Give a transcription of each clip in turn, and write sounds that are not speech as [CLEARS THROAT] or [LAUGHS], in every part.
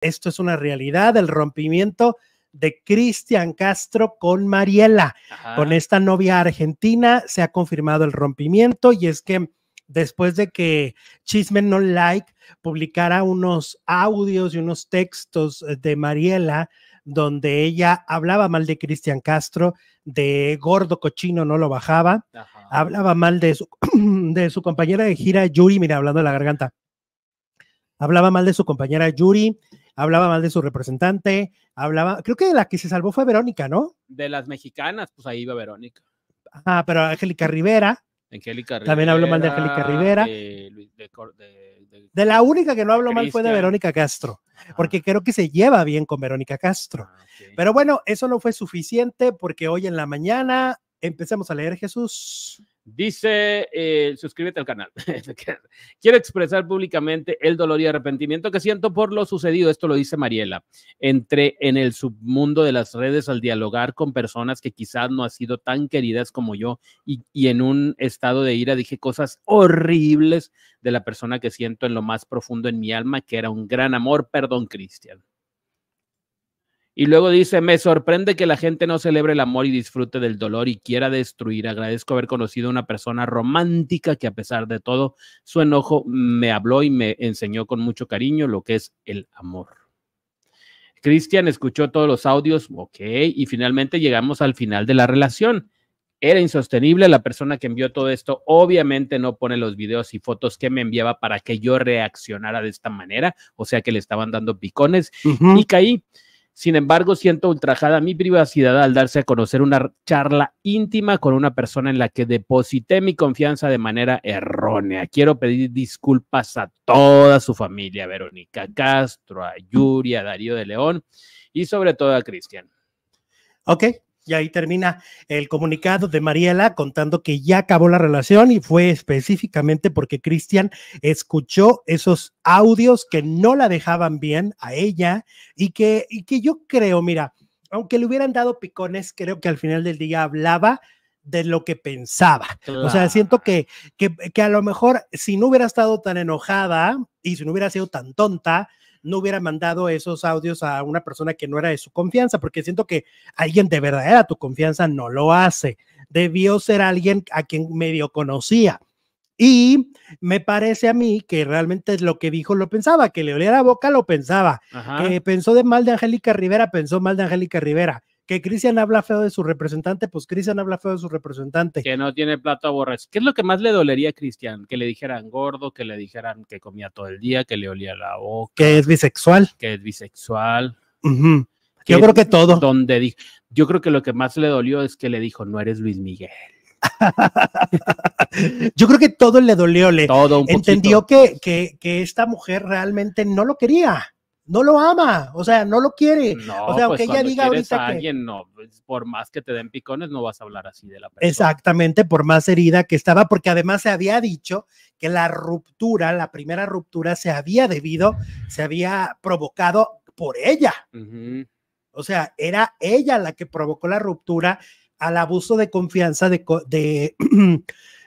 Esto es una realidad, el rompimiento de Cristian Castro con Mariela, con esta novia argentina, se ha confirmado el rompimiento y es que después de que Chismen No Like publicara unos audios y unos textos de Mariela, donde ella hablaba mal de Cristian Castro, de gordo cochino no lo bajaba, hablaba mal de su, [CLEARS THROAT] de su compañera de gira Yuri, mira, hablando de la garganta, hablaba mal de su compañera Yuri, hablaba mal de su representante, hablaba, creo que la que se salvó fue Verónica, ¿no? De las mexicanas, pues ahí iba Verónica. Ah, pero Angélica Rivera. También habló mal de Angélica Rivera. De, la única que no habló mal fue de Verónica Castro, porque creo que se lleva bien con Verónica Castro. Ah, pero bueno, eso no fue suficiente porque hoy en la mañana empecemos a leer Jesús. Dice, eh, suscríbete al canal. [LAUGHS] Quiero expresar públicamente el dolor y arrepentimiento que siento por lo sucedido. Esto lo dice Mariela. Entré en el submundo de las redes al dialogar con personas que quizás no han sido tan queridas como yo y, y en un estado de ira dije cosas horribles de la persona que siento en lo más profundo en mi alma, que era un gran amor. Perdón, Cristian. Y luego dice, me sorprende que la gente no celebre el amor y disfrute del dolor y quiera destruir. Agradezco haber conocido a una persona romántica que a pesar de todo su enojo me habló y me enseñó con mucho cariño lo que es el amor. Cristian escuchó todos los audios, ok, y finalmente llegamos al final de la relación. Era insostenible, la persona que envió todo esto obviamente no pone los videos y fotos que me enviaba para que yo reaccionara de esta manera, o sea que le estaban dando picones y caí. Sin embargo, siento ultrajada mi privacidad al darse a conocer una charla íntima con una persona en la que deposité mi confianza de manera errónea. Quiero pedir disculpas a toda su familia, a Verónica Castro, a Yuri, a Darío de León y sobre todo a Cristian. Ok, y ahí termina el comunicado de Mariela contando que ya acabó la relación y fue específicamente porque Cristian escuchó esos audios que no la dejaban bien a ella y que, y que yo creo, mira, aunque le hubieran dado picones, creo que al final del día hablaba de lo que pensaba. O sea, siento que, que, que, a lo mejor si no hubiera estado tan enojada y si no hubiera sido tan tonta, no hubiera mandado esos audios a una persona que no era de su confianza, porque siento que alguien de verdadera tu confianza no lo hace. Debió ser alguien a quien medio conocía. Y me parece a mí que realmente lo que dijo lo pensaba, que le olía la boca lo pensaba, que pensó de mal de Angélica Rivera, pensó mal de Angélica Rivera, que Cristian habla feo de su representante, pues Cristian habla feo de su representante. Que no tiene plato a borrarse. ¿Qué es lo que más le dolería a Cristian? Que le dijeran gordo, que le dijeran que comía todo el día, que le olía la boca. Que es bisexual. Que es bisexual. Yo creo que todo. Donde yo creo que lo que más le dolió es que le dijo, no eres Luis Miguel. [LAUGHS] Yo creo que todo le dolió, le todo entendió que, que, que, esta mujer realmente no lo quería no lo ama, o sea, no lo quiere. No, o sea, pues aunque ella diga ahorita a alguien, no, pues, por más que te den picones, no vas a hablar así de la persona. Exactamente, por más herida que estaba, porque además se había dicho que la ruptura, la primera ruptura, se había debido, se había provocado por ella. O sea, era ella la que provocó la ruptura al abuso de confianza de, [CLEARS THROAT]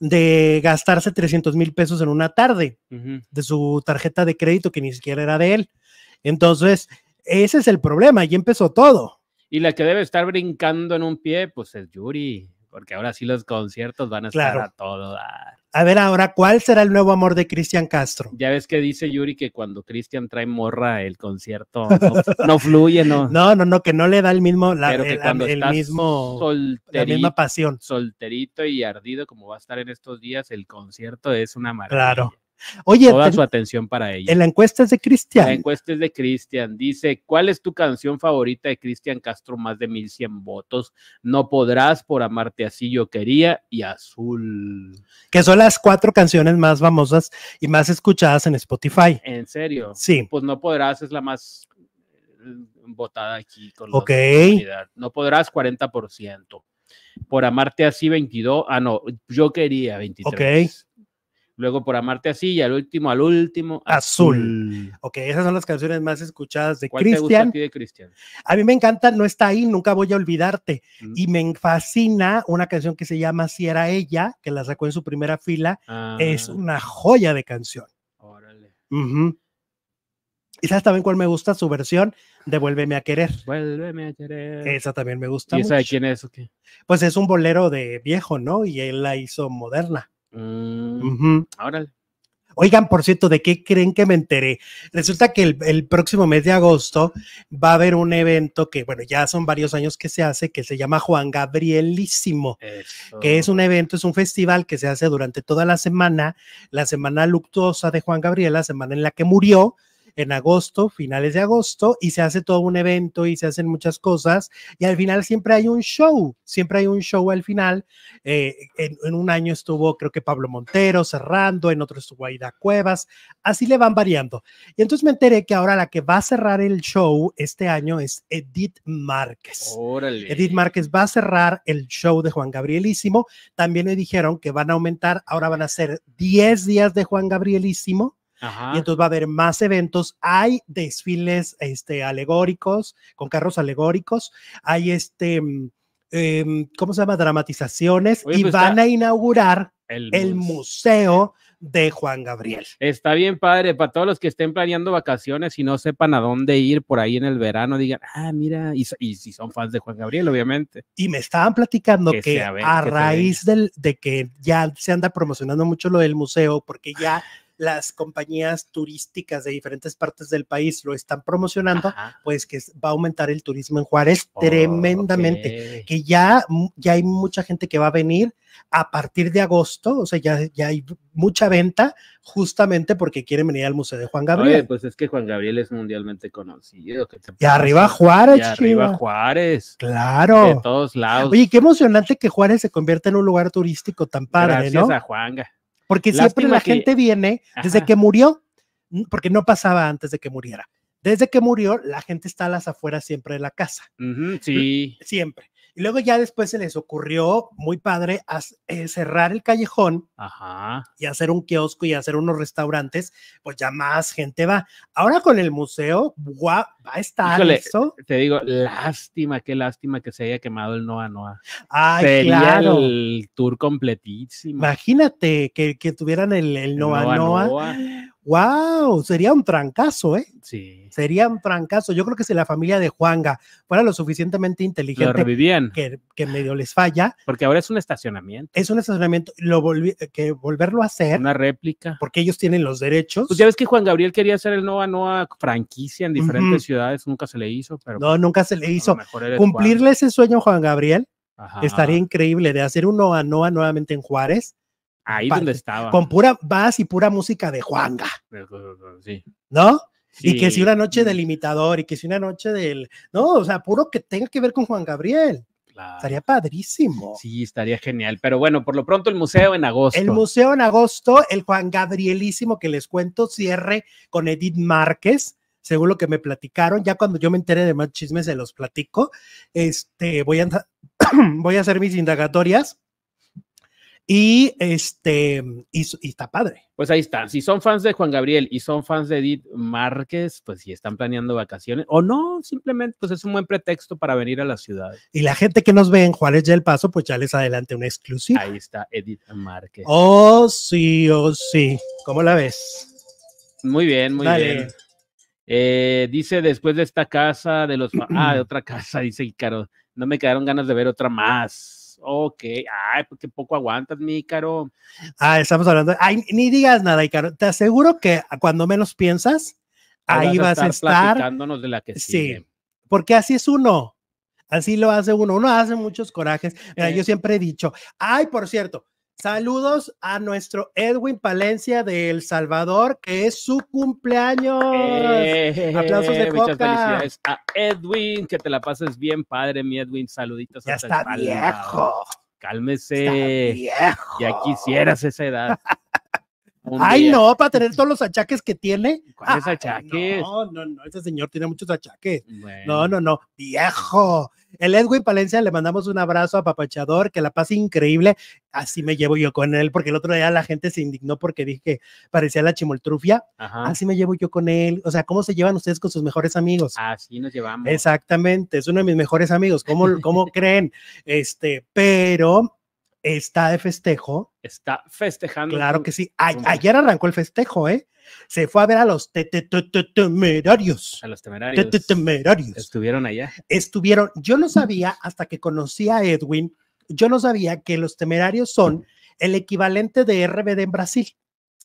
de, gastarse 300 mil pesos en una tarde de su tarjeta de crédito que ni siquiera era de él. Entonces, ese es el problema, y empezó todo. Y la que debe estar brincando en un pie, pues es Yuri, porque ahora sí los conciertos van a estar a todo dar. A ver ahora, ¿cuál será el nuevo amor de Cristian Castro? Ya ves que dice Yuri que cuando Cristian trae morra el concierto no, [LAUGHS] fluye, ¿no? No, no, no, que no le da el mismo, la, mismo la misma pasión. Solterito y ardido como va a estar en estos días, el concierto es una maravilla. Claro. Oye, toda su atención para ella. En la encuesta es de Cristian. La encuesta es de Cristian. Dice, ¿cuál es tu canción favorita de Cristian Castro? Más de 1100 votos. No podrás por amarte así yo quería y azul. Que son las cuatro canciones más famosas y más escuchadas en Spotify. ¿En serio? Sí. Pues no podrás es la más eh, votada aquí con No podrás 40%. Por amarte así 22, ah no, yo quería 23. Ok luego por amarte así y al último, al último, azul. Ok, esas son las canciones más escuchadas de ¿Cuál Te gusta a, ti de Cristian? a mí me encanta, no está ahí, nunca voy a olvidarte. Y me fascina una canción que se llama Si era ella, que la sacó en su primera fila. Es ah. una joya de canción. Órale. ¿Y sabes también cuál me gusta? Su versión de Vuélveme a querer. Vuélveme a querer. Esa también me gusta. ¿Y sabes quién es? Pues es un bolero de viejo, ¿no? Y él la hizo moderna. Mm, Oigan, por cierto, ¿de qué creen que me enteré? Resulta que el, próximo mes de agosto va a haber un evento que, bueno, ya son varios años que se hace, que se llama Juan Gabrielísimo, que es un evento, es un festival que se hace durante toda la semana, la semana luctuosa de Juan Gabriel, la semana en la que murió, en agosto, finales de agosto, y se hace todo un evento y se hacen muchas cosas, y al final siempre hay un show, siempre hay un show al final. Eh, en, un año estuvo, creo que Pablo Montero cerrando, en otro estuvo Aida Cuevas, así le van variando. Y entonces me enteré que ahora la que va a cerrar el show este año es Edith Márquez. Edith Márquez va a cerrar el show de Juan Gabrielísimo. También le dijeron que van a aumentar, ahora van a ser 10 días de Juan Gabrielísimo y entonces va a haber más eventos. Hay desfiles este, alegóricos, con carros alegóricos. Hay este, mm, em, ¿cómo se llama? Dramatizaciones. y pues, van a inaugurar el, museo de Juan Gabriel. Está bien, padre, para todos los que estén planeando vacaciones y no sepan a dónde ir por ahí en el verano, digan, ah, mira, y, si son fans de Juan Gabriel, obviamente. Y me estaban platicando que, a raíz del, de que ya se anda promocionando mucho lo del museo, porque ya las compañías turísticas de diferentes partes del país lo están promocionando, pues que va a aumentar el turismo en Juárez oh, tremendamente, que ya, ya hay mucha gente que va a venir a partir de agosto, o sea, ya, ya hay mucha venta justamente porque quieren venir al Museo de Juan Gabriel. pues es que Juan Gabriel es mundialmente conocido. y arriba Juárez. arriba Juárez. Claro. De todos lados. Oye, qué emocionante que Juárez se convierta en un lugar turístico tan padre, ¿no? Gracias a Juanga. Porque siempre la gente viene desde que murió, porque no pasaba antes de que muriera. Desde que murió, la gente está a las afueras siempre de la casa. sí. Siempre. Y luego ya después se les ocurrió, muy padre, eh, cerrar el callejón y hacer un kiosco y hacer unos restaurantes, pues ya más gente va. Ahora con el museo, guau, va a estar eso. Te digo, lástima, qué lástima que se haya quemado el Noa Noa. Ay, Sería claro. el tour completísimo. Imagínate que, tuvieran el, el Noa. Noa. ¡Wow! Sería un trancazo, ¿eh? Sí. Sería un trancazo. Yo creo que si la familia de Juanga fuera lo suficientemente inteligente. Que, medio les falla. Porque ahora es un estacionamiento. Es un estacionamiento. Lo que volverlo a hacer. Una réplica. Porque ellos tienen los derechos. Pues ya ves que Juan Gabriel quería hacer el Nova Noa franquicia en diferentes ciudades. Nunca se le hizo. Pero no, nunca se le hizo. Cumplirle ese sueño, a Juan Gabriel. Estaría increíble de hacer un Noa Noa nuevamente en Juárez Ahí donde estaba. Con pura bass y pura música de Juanga. Sí. ¿No? Y que si una noche mm. del imitador y que si una noche del. No, o sea, puro que tenga que ver con Juan Gabriel. Estaría padrísimo. Sí, estaría genial. Pero bueno, por lo pronto el museo en agosto. El museo en agosto, el Juan Gabrielísimo que les cuento, cierre con Edith Márquez, según lo que me platicaron. Ya cuando yo me enteré de más chismes se los platico. Este, voy a, [CLEARS THROAT] voy a hacer mis indagatorias y este, y, está padre. Pues ahí está. Si son fans de Juan Gabriel y son fans de Edith Márquez, pues si están planeando vacaciones o no, simplemente pues es un buen pretexto para venir a la ciudad. Y la gente que nos ve en Juárez El Paso, pues ya les adelante una exclusiva. Ahí está Edith Márquez. Oh, sí, oh, sí. ¿Cómo la ves? Muy bien, muy bien. Eh, dice después de esta casa de los. Ah, de [CLEARS THROAT] otra casa, dice Icaro. No me quedaron ganas de ver otra más. Ok, ay, porque pues, poco aguantas, mi caro. Ah, estamos hablando. ni digas nada, Icaro. Te aseguro que cuando menos piensas, ahí, vas, a estar. de la que sigue. Sí, porque así es uno. Así lo hace uno. Uno hace muchos corajes. Mira, yo siempre he dicho, ay, por cierto, Saludos a nuestro Edwin Palencia de El Salvador, que es su cumpleaños. Eh, Aplausos de Muchas felicidades a Edwin, que te la pases bien, padre mi Edwin. Saluditos ya está viejo. Cálmese. Está viejo. Ya quisieras esa edad. [LAUGHS] Ay, no, para tener todos los achaques que tiene. ¿Cuáles achaques? No, no, no, ese señor tiene muchos achaques. No, no, no, viejo. El Edwin Palencia le mandamos un abrazo a Papachador, que la pase increíble. Así me llevo yo con él, porque el otro día la gente se indignó porque dije que parecía la chimoltrufia. Así me llevo yo con él. O sea, ¿cómo se llevan ustedes con sus mejores amigos? Así nos llevamos. Exactamente, es uno de mis mejores amigos. ¿Cómo, cómo [LAUGHS] creen? Este, pero está de festejo. Está festejando. Claro que sí. ayer arrancó el festejo, ¿eh? Se fue a ver a los temerarios. A los temerarios. Estuvieron allá. Estuvieron. Yo no sabía hasta que conocí a Edwin, yo no sabía que los temerarios son el equivalente de RBD en Brasil.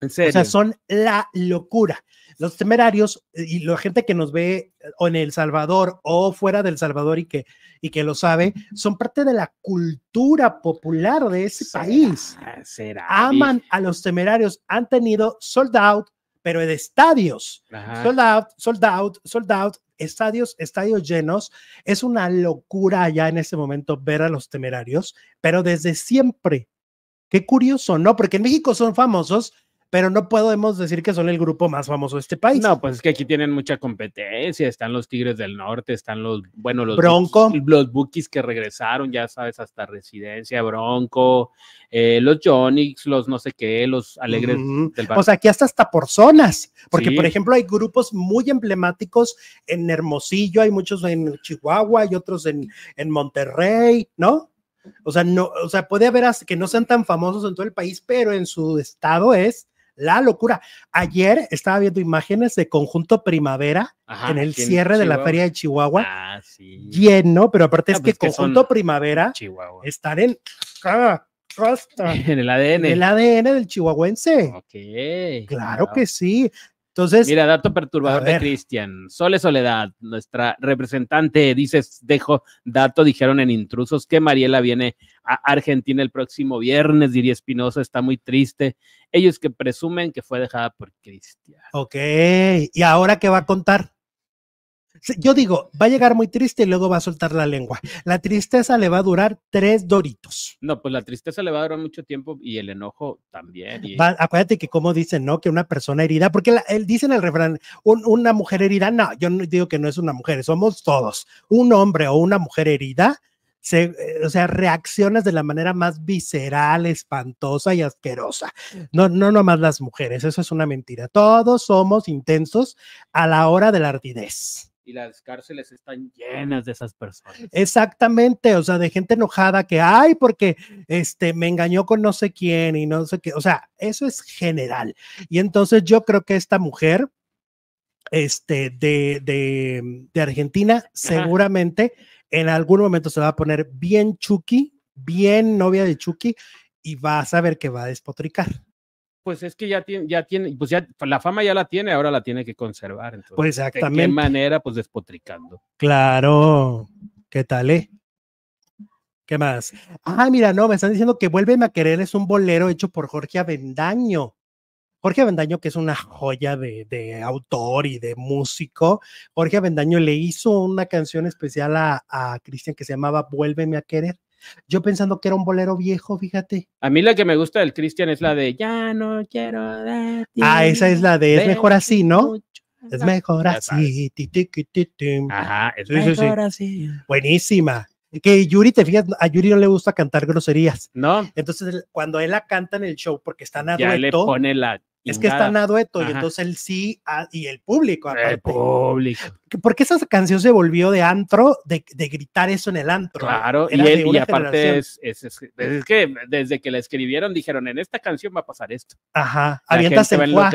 ¿En serio? O sea, son la locura. Los temerarios eh, y la gente que nos ve o en El Salvador o fuera del Salvador y que, y que lo sabe, son parte de la cultura popular de ese país. Aman a los temerarios, han tenido sold out, pero en estadios. Sold out, sold out, sold out, estadios, estadios llenos. Es una locura ya en ese momento ver a los temerarios, pero desde siempre. Qué curioso, ¿no? Porque en México son famosos pero no podemos decir que son el grupo más famoso de este país. No, pues es que aquí tienen mucha competencia, están los Tigres del Norte, están los, bueno, los Bronco, los Bookies que regresaron, ya sabes, hasta Residencia, Bronco, eh, los Jonix, los no sé qué, los Alegres del O sea, aquí hasta hasta por zonas, porque por ejemplo hay grupos muy emblemáticos en Hermosillo, hay muchos en Chihuahua, hay otros en, en Monterrey, ¿no? O sea, no, o sea, puede haber que no sean tan famosos en todo el país, pero en su estado es la locura. Ayer estaba viendo imágenes de conjunto primavera en el cierre de la feria de Chihuahua. Ah, sí. Lleno, pero aparte ah, pues es que, conjunto primavera está están en... [LAUGHS] en el ADN. el ADN del chihuahuense. Ok. claro, que sí. Mira, dato perturbador de Cristian. Sole Soledad, nuestra representante, dices, dejo dato, dijeron en intrusos que Mariela viene a Argentina el próximo viernes, diría Espinosa, está muy triste. Ellos que presumen que fue dejada por Cristian. Ok, ¿y ahora qué va a contar? Yo digo, va a llegar muy triste y luego va a soltar la lengua. La tristeza le va a durar tres doritos. No, pues la tristeza le va a durar mucho tiempo y el enojo también. acuérdate que como dicen, ¿no? Que una persona herida, porque él dice en el refrán, una mujer herida, no, yo digo que no es una mujer, somos todos. Un hombre o una mujer herida, se, eh, o sea, reaccionas de la manera más visceral, espantosa y asquerosa. No, no nomás las mujeres, eso es una mentira. Todos somos intensos a la hora de la ardidez y las cárceles están llenas de esas personas. Exactamente, o sea, de gente enojada que, ay, porque este, me engañó con no sé quién y no sé qué, o sea, eso es general. Y entonces yo creo que esta mujer, este, de, Argentina, seguramente en algún momento se va a poner bien Chucky, bien novia de Chucky y va a saber que va a despotricar pues es que ya tiene, ya tiene, pues ya la fama ya la tiene, ahora la tiene que conservar. pues exactamente. ¿De qué manera? Pues despotricando. Claro. ¿Qué tal, eh? ¿Qué más? Ah, mira, no, me están diciendo que Vuélveme a querer es un bolero hecho por Jorge Avendaño. Jorge Avendaño, que es una joya de, autor y de músico, Jorge Avendaño le hizo una canción especial a, a Cristian que se llamaba Vuélveme a querer. Yo pensando que era un bolero viejo, fíjate. A mí la que me gusta del Cristian es la de Ya no quiero de ti. Ah, esa es la de Es mejor así, ¿no? Es mejor así. Ajá, es mejor así. Buenísima. Que Yuri, te fijas, a Yuri no le gusta cantar groserías. No. Entonces, cuando él la canta en el show, porque está a ya le pone la es que están a y entonces el sí ah, y el público. El público. Porque esa canción se volvió de antro, de, gritar eso en el antro. Claro, y, aparte es, que desde que la escribieron dijeron, en esta canción va a pasar esto. Ajá, avientas el fuá.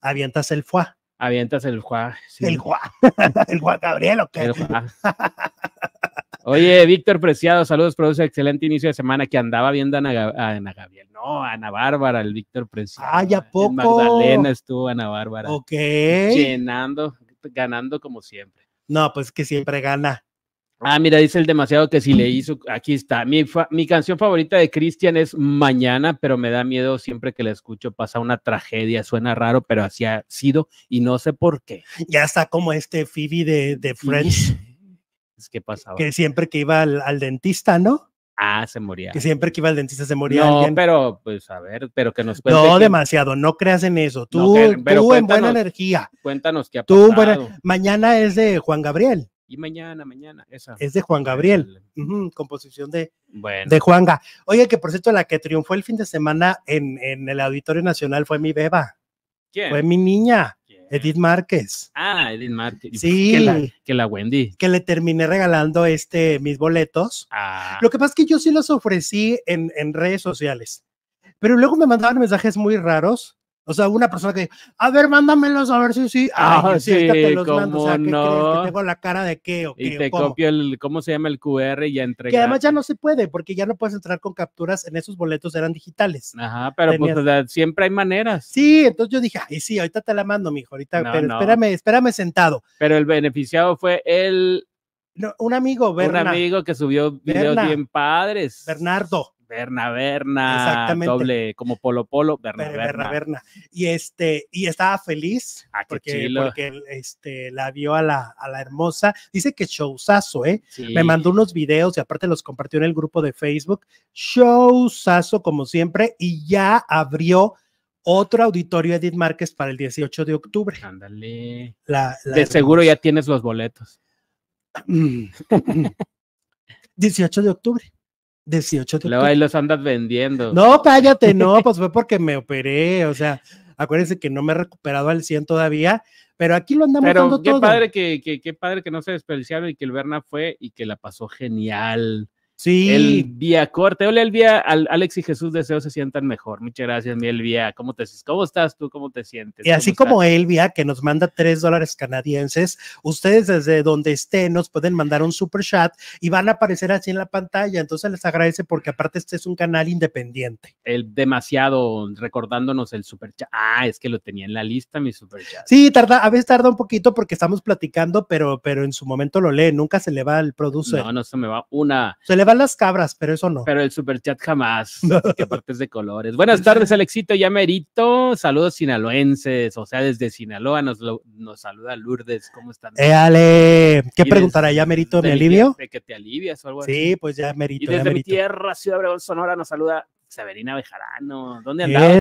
Avientas el fuá. Avientas el fuá. El [LAUGHS] fuá. el fuá Gabriel, ¿o qué? [LAUGHS] Oye, Víctor Preciado, saludos, produce excelente inicio de semana que andaba viendo a Ana, Gabriel. No, Ana Bárbara, el Víctor Preciado. Ah, ya poco. Magdalena estuvo Ana Bárbara. Ok. Llenando, ganando como siempre. No, pues que siempre gana. Ah, mira, dice el demasiado que si le hizo. Aquí está. Mi, mi canción favorita de Cristian es Mañana, pero me da miedo siempre que la escucho. Pasa una tragedia, suena raro, pero así ha sido y no sé por qué. Ya está como este Phoebe de, French pasaba. Que siempre que iba al, dentista, ¿no? Ah, se moría. Que siempre que iba al dentista se moría. No, pero pues a ver, pero que nos cuente. No, demasiado, no creas en eso. Tú, en buena energía. Cuéntanos qué Tú Mañana es de Juan Gabriel. Y mañana, mañana, esa. Es de Juan Gabriel, composición de, de Juanga. Oye, que por cierto, la que triunfó el fin de semana en, en el Auditorio Nacional fue mi beba. ¿Quién? Fue mi niña. Edith Márquez. Ah, Edith Márquez. Sí. Que la, Wendy. Que le terminé regalando este, mis boletos. Ah. Lo que pasa es que yo sí los ofrecí en, en redes sociales. Pero luego me mandaban mensajes muy raros o sea, una persona que, dice, a ver, mándamelos a ver si sí. Ah, sí, sí te los mando. O sea, ¿qué no? tengo la cara de qué o Y te copio el, ¿cómo se llama el QR y ya entrega. Que además ya no se puede, porque ya no puedes entrar con capturas, en esos boletos eran digitales. Ajá, pero pues o sea, siempre hay maneras. Sí, entonces yo dije, ay, sí, ahorita te la mando, mijo, ahorita, pero espérame, espérame sentado. Pero el beneficiado fue el... un amigo, Bernardo. Un amigo que subió videos bien padres. Bernardo. Berna Berna, doble como Polo Polo, Berna Berna. Berna, Y este, y estaba feliz ah, porque, porque, este, la vio a la, hermosa. Dice que showzazo, ¿eh? Me mandó unos videos y aparte los compartió en el grupo de Facebook. Showzazo, como siempre, y ya abrió otro auditorio Edith Márquez para el 18 de octubre. Ándale. de seguro ya tienes los boletos. 18 mm. [LAUGHS] de octubre. 18 de Luego ahí los andas vendiendo. No, cállate, no, pues fue porque me operé, o sea, acuérdense que no me he recuperado al 100 todavía, pero aquí lo andamos pero dando todo. Padre que, que, qué padre que no se desperdiciaron y que el Berna fue y que la pasó genial. Sí. El día corte. Hola, Elvia. Alex y Jesús deseo se sientan mejor. Muchas gracias, mi Elvia. ¿Cómo, te, ¿Cómo estás tú? ¿Cómo te sientes? Y así como Elvia, que nos manda tres dólares canadienses, ustedes desde donde estén nos pueden mandar un super chat y van a aparecer así en la pantalla. Entonces les agradece porque aparte este es un canal independiente. El demasiado recordándonos el super chat. Ah, es que lo tenía en la lista, mi super chat. Sí, tarda, a veces tarda un poquito porque estamos platicando, pero, pero en su momento lo lee. Nunca se le va el producer. No, no se me va una. Se le va las cabras, pero eso no. Pero el super chat jamás, [LAUGHS] que aparte de colores. Buenas tardes, Alexito, ya merito. Saludos sinaloenses, o sea, desde Sinaloa nos, lo, nos saluda Lourdes. ¿Cómo están? Éale, ¿qué preguntará? ¿Ya merito de alivio? que te alivias o algo así. Sí, pues ya merito. Y desde mi tierra, Ciudad Abregón Sonora, nos saluda Severina Bejarano. ¿Dónde andaba?